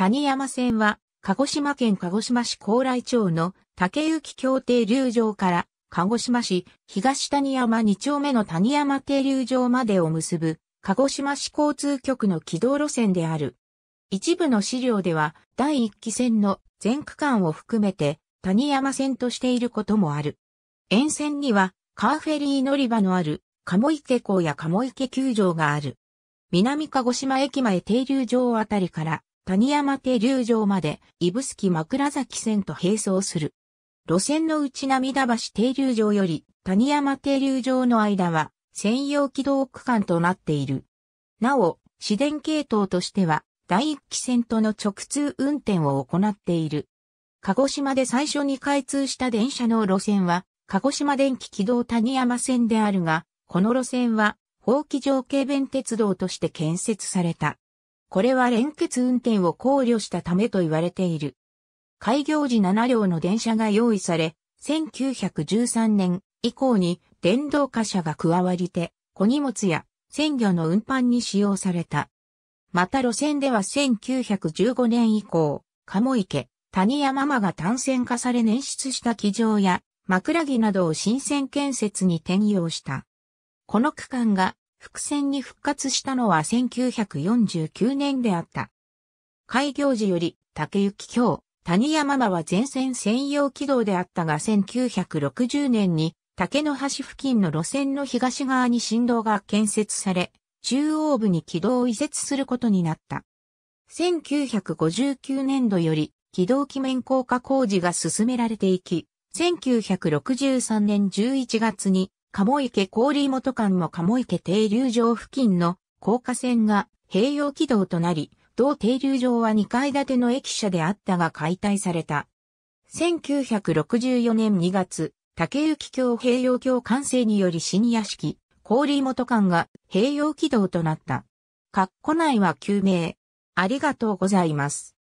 谷山線は、鹿児島県鹿児島市高麗町の竹行協定流場から鹿児島市東谷山2丁目の谷山停留場までを結ぶ鹿児島市交通局の軌道路線である。一部の資料では第1期線の全区間を含めて谷山線としていることもある。沿線にはカーフェリー乗り場のある鴨池港や鴨池球場がある。南鹿児島駅前停留場あたりから谷山停留場まで、指宿枕崎線と並走する。路線の内涙橋停留場より谷山停留場の間は専用軌道区間となっている。なお、市電系統としては第一期線との直通運転を行っている。鹿児島で最初に開通した電車の路線は、鹿児島電気軌道谷山線であるが、この路線は、放規場軽便鉄道として建設された。これは連結運転を考慮したためと言われている。開業時7両の電車が用意され、1913年以降に電動貨車が加わりて、小荷物や鮮魚の運搬に使用された。また路線では1915年以降、鴨池、谷山間が単線化され捻出した機場や枕木などを新線建設に転用した。この区間が伏線に復活したのは1949年であった。開業時より竹行京、谷山間は全線専用軌道であったが1960年に竹の橋付近の路線の東側に振動が建設され、中央部に軌道を移設することになった。1959年度より軌道基面硬化工事が進められていき、1963年11月に鴨池氷元間も鴨池停留場付近の高架線が併用軌道となり、同停留場は2階建ての駅舎であったが解体された。1964年2月、竹行橋併用橋完成により新屋敷、氷元間が併用軌道となった。括弧内は救命。ありがとうございます。